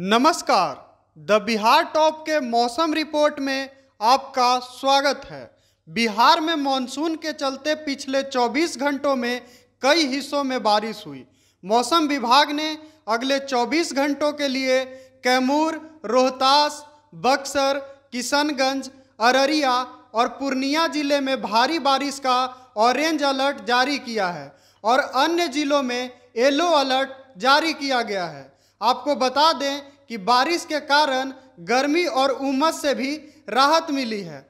नमस्कार the Bihar top के मौसम रिपोर्ट में आपका स्वागत है बिहार में मानसून के चलते पिछले 24 घंटों में कई हिस्सों में बारिश हुई मौसम विभाग ने अगले 24 घंटों के लिए कैमूर रोहतास बक्सर किशनगंज अररिया और पूर्णिया जिले में भारी बारिश का ऑरेंज अलर्ट जारी किया है और अन्य जिलों में येलो अलर्ट जारी किया गया है आपको बता दें कि बारिश के कारण गर्मी और उमस से भी राहत मिली है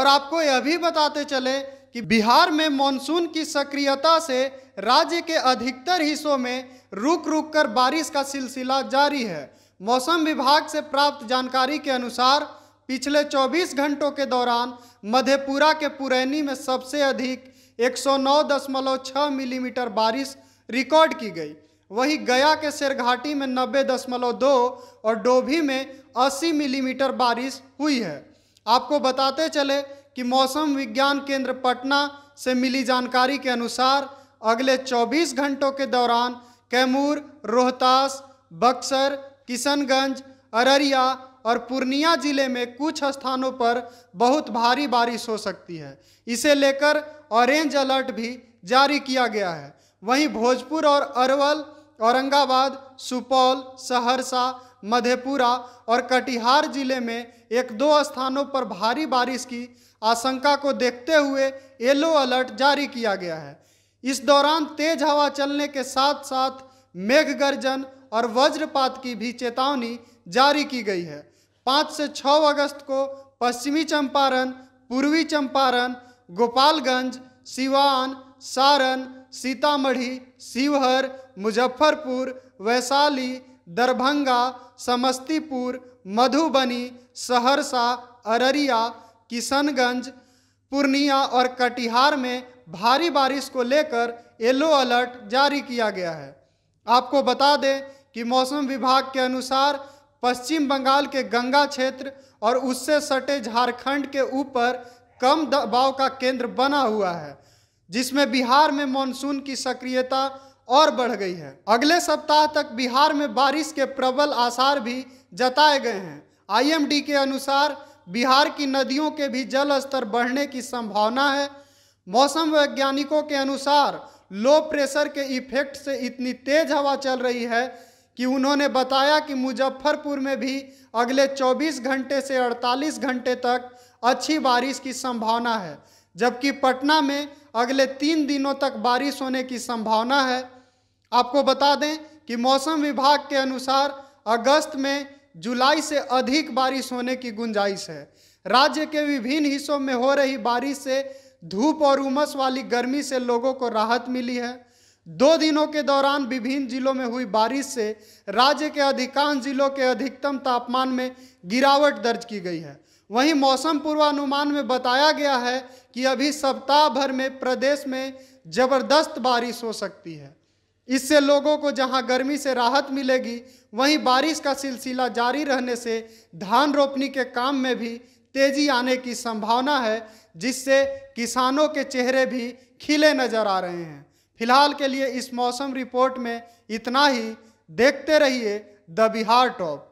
और आपको यह भी बताते चले कि बिहार में मानसून की सक्रियता से राज्य के अधिकतर हिस्सों में रुक रुक कर बारिश का सिलसिला जारी है मौसम विभाग से प्राप्त जानकारी के अनुसार पिछले 24 घंटों के दौरान मधेपुरा के पुरैनी में सबसे अधिक 109.6 मिलीमीटर बारिश रिकॉर्ड की गई वहीं गया के शेरघाटी में नब्बे दशमलव दो और डोभी में अस्सी मिलीमीटर बारिश हुई है आपको बताते चले कि मौसम विज्ञान केंद्र पटना से मिली जानकारी के अनुसार अगले 24 घंटों के दौरान कैमूर रोहतास बक्सर किशनगंज अररिया और पूर्णिया जिले में कुछ स्थानों पर बहुत भारी बारिश हो सकती है इसे लेकर ऑरेंज अलर्ट भी जारी किया गया है वहीं भोजपुर और अरवल औरंगाबाद सुपौल सहरसा मधेपुरा और कटिहार जिले में एक दो स्थानों पर भारी बारिश की आशंका को देखते हुए येलो अलर्ट जारी किया गया है इस दौरान तेज हवा चलने के साथ साथ मेघ गर्जन और वज्रपात की भी चेतावनी जारी की गई है पाँच से छ अगस्त को पश्चिमी चंपारण पूर्वी चंपारण गोपालगंज सिवान सारण सीतामढ़ी शिवहर मुजफ्फरपुर वैशाली दरभंगा समस्तीपुर मधुबनी सहरसा अररिया किशनगंज पूर्णिया और कटिहार में भारी बारिश को लेकर येलो अलर्ट जारी किया गया है आपको बता दें कि मौसम विभाग के अनुसार पश्चिम बंगाल के गंगा क्षेत्र और उससे सटे झारखंड के ऊपर कम दबाव का केंद्र बना हुआ है जिसमें बिहार में मानसून की सक्रियता और बढ़ गई है अगले सप्ताह तक बिहार में बारिश के प्रबल आसार भी जताए गए हैं आईएमडी के अनुसार बिहार की नदियों के भी जल स्तर बढ़ने की संभावना है मौसम वैज्ञानिकों के अनुसार लो प्रेशर के इफेक्ट से इतनी तेज हवा चल रही है कि उन्होंने बताया कि मुजफ्फरपुर में भी अगले 24 घंटे से 48 घंटे तक अच्छी बारिश की संभावना है जबकि पटना में अगले तीन दिनों तक बारिश होने की संभावना है आपको बता दें कि मौसम विभाग के अनुसार अगस्त में जुलाई से अधिक बारिश होने की गुंजाइश है राज्य के विभिन्न हिस्सों में हो रही बारिश से धूप और उमस वाली गर्मी से लोगों को राहत मिली है दो दिनों के दौरान विभिन्न जिलों में हुई बारिश से राज्य के अधिकांश जिलों के अधिकतम तापमान में गिरावट दर्ज की गई है वहीं मौसम पूर्वानुमान में बताया गया है कि अभी सप्ताह भर में प्रदेश में ज़बरदस्त बारिश हो सकती है इससे लोगों को जहां गर्मी से राहत मिलेगी वहीं बारिश का सिलसिला जारी रहने से धान रोपनी के काम में भी तेजी आने की संभावना है जिससे किसानों के चेहरे भी खिले नजर आ रहे हैं फिलहाल के लिए इस मौसम रिपोर्ट में इतना ही देखते रहिए द बिहार टॉप